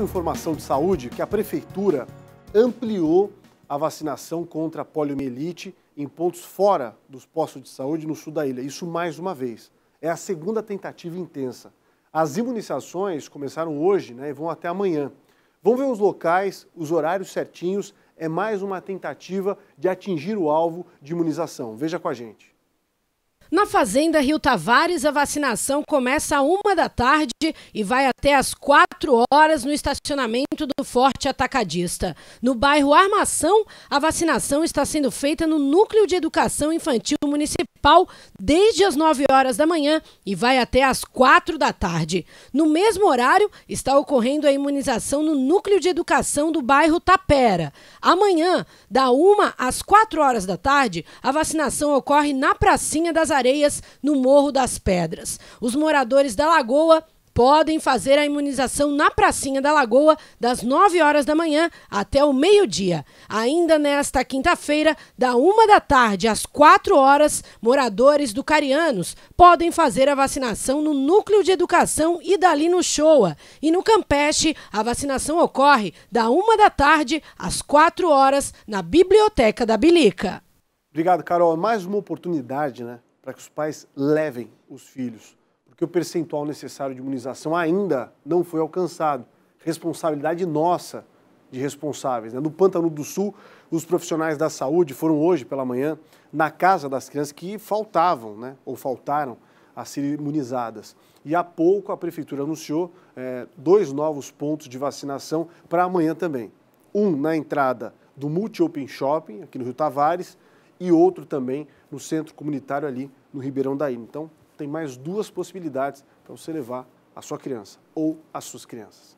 Informação de saúde que a prefeitura ampliou a vacinação contra a poliomielite em pontos fora dos postos de saúde no sul da ilha. Isso mais uma vez. É a segunda tentativa intensa. As imunizações começaram hoje né, e vão até amanhã. Vamos ver os locais, os horários certinhos. É mais uma tentativa de atingir o alvo de imunização. Veja com a gente. Na Fazenda Rio Tavares, a vacinação começa a uma da tarde e vai até às quatro horas no estacionamento do Forte Atacadista. No bairro Armação, a vacinação está sendo feita no Núcleo de Educação Infantil Municipal desde as nove horas da manhã e vai até às quatro da tarde. No mesmo horário, está ocorrendo a imunização no Núcleo de Educação do bairro Tapera. Amanhã, da uma às quatro horas da tarde, a vacinação ocorre na pracinha das areias no Morro das Pedras. Os moradores da Lagoa podem fazer a imunização na pracinha da Lagoa das 9 horas da manhã até o meio-dia. Ainda nesta quinta-feira, da 1 da tarde às 4 horas, moradores do Carianos podem fazer a vacinação no Núcleo de Educação e no Shoa. E no Campeche, a vacinação ocorre da 1 da tarde às 4 horas na Biblioteca da Bilica. Obrigado, Carol. Mais uma oportunidade, né? para que os pais levem os filhos, porque o percentual necessário de imunização ainda não foi alcançado. Responsabilidade nossa de responsáveis. Né? No Pântano do Sul, os profissionais da saúde foram hoje pela manhã na casa das crianças que faltavam, né? ou faltaram, a ser imunizadas. E há pouco a Prefeitura anunciou é, dois novos pontos de vacinação para amanhã também. Um na entrada do Multi Open Shopping, aqui no Rio Tavares, e outro também no centro comunitário ali no Ribeirão da Ilha. Então, tem mais duas possibilidades para você levar a sua criança ou as suas crianças.